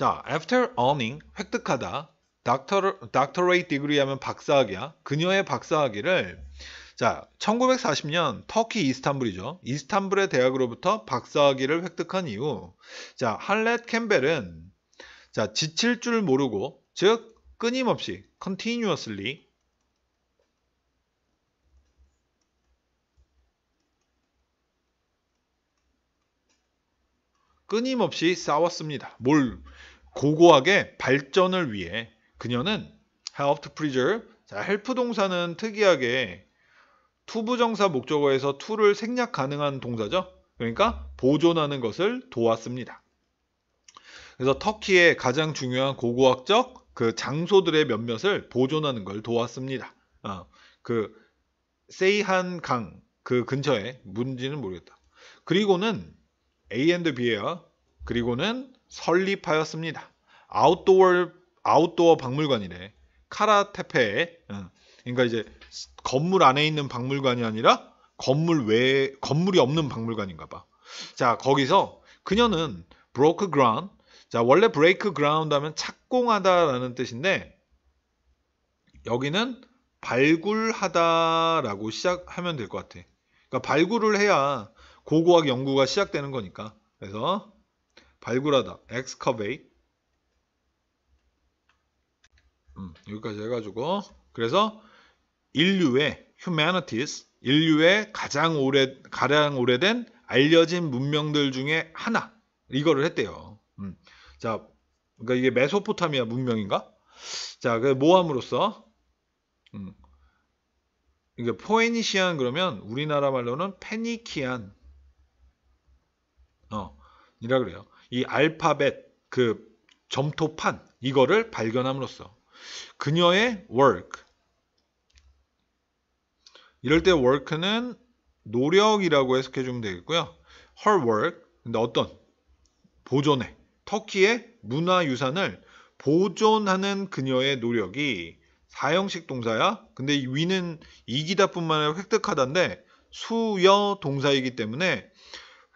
자, after earning 획득하다. doctor, doctorate degree 하면 박사학위야. 그녀의 박사학위를 자, 1940년 터키 이스탄불이죠. 이스탄불의 대학으로부터 박사학위를 획득한 이후 자, 할렛 캠벨은 자, 지칠 줄 모르고 즉 끊임없이 continuously 끊임없이 싸웠습니다. 뭘 고고하게 발전을 위해 그녀는 help to preserve 자, help 동사는 특이하게 투부정사 목적어에서 to를 생략 가능한 동사죠. 그러니까 보존하는 것을 도왔습니다. 그래서 터키의 가장 중요한 고고학적 그 장소들의 몇몇을 보존하는 걸 도왔습니다. 어, 그 세이한 강 그 근처에 문지는 모르겠다. 그리고는 A&B에요. 그리고는 설립하였습니다. 아웃도어 아웃도어 박물관이래. 카라테페 어. 그러니까 이제 건물 안에 있는 박물관이 아니라 건물 외 건물이 없는 박물관인가 봐. 자, 거기서 그녀는 브로크 그라운드. 자, 원래 브레이크 그라운드 하면 착공하다라는 뜻인데 여기는 발굴하다라고 시작하면 될 것 같아. 그러니까 발굴을 해야 고고학 연구가 시작되는 거니까. 그래서 발굴하다 excavate 음, 여기까지 해가지고 그래서 인류의 humanities 인류의 가장 오래 가장 오래된 알려진 문명들 중에 하나 이거를 했대요. 음, 자, 그러니까 이게 메소포타미아 문명인가? 자, 그 모함으로써 음, 이게 포에니시안 그러면 우리나라 말로는 페니키안 어, 이라 그래요. 이 알파벳 그 점토판 이거를 발견함으로써 그녀의 work 이럴 때 work는 노력이라고 해석해 주면 되겠고요. her work 근데 어떤 보존해 터키의 문화유산을 보존하는 그녀의 노력이 사형식 동사야. 근데 위는 이기다뿐만 아니라 획득하다인데 수여 동사이기 때문에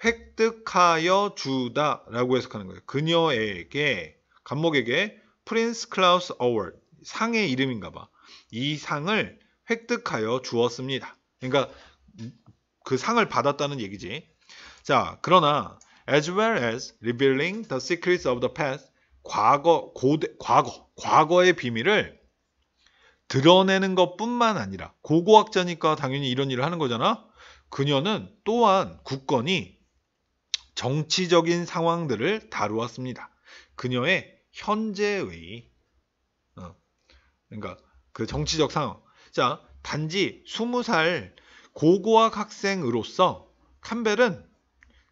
획득하여 주다라고 해석하는 거예요. 그녀에게 감목에게 프린스 클라우스 어워드 상의 이름인가 봐. 이 상을 획득하여 주었습니다. 그러니까 그 상을 받았다는 얘기지. 자, 그러나 as well as revealing the secrets of the past 과거 고대 과거 과거의 비밀을 드러내는 것뿐만 아니라 고고학자니까 당연히 이런 일을 하는 거잖아. 그녀는 또한 국건이 정치적인 상황들을 다루었습니다. 그녀의 현재의 어, 그러니까 그 정치적 상황. 자, 단지 20살 고고학 학생으로서 캄벨은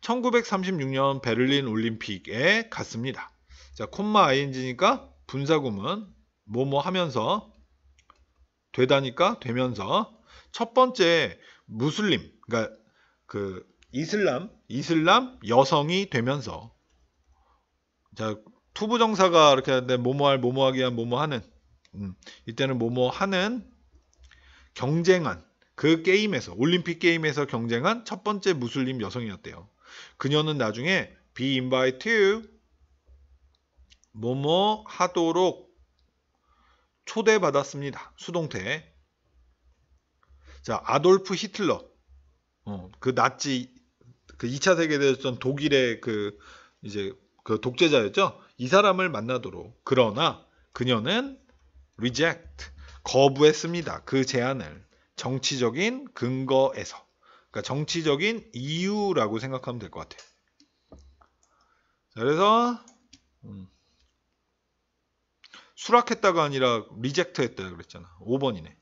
1936년 베를린 올림픽에 갔습니다. 자, 콤마 ing니까 분사구문 뭐뭐 하면서 되다니까 되면서 첫 번째 무슬림 그러니까 그 이슬람 이슬람 여성이 되면서 자 투부 정사가 이렇게 하는데 모모할 모모하기 위한 모모하는 음, 이때는 모모하는 경쟁한 그 게임에서 올림픽 게임에서 경쟁한 첫 번째 무슬림 여성이었대요. 그녀는 나중에 be invited 뭐뭐 하도록 초대받았습니다. 수동태. 자 아돌프 히틀러 어, 그 나치 그 2차 세계대전 독일의 그 이제 그 독재자였죠. 이 사람을 만나도록 그러나 그녀는 reject 거부했습니다. 그 제안을 정치적인 근거에서 그러니까 정치적인 이유라고 생각하면 될 것 같아요. 그래서 음, 수락했다가 아니라 리젝트했다 그랬잖아. 5번이네.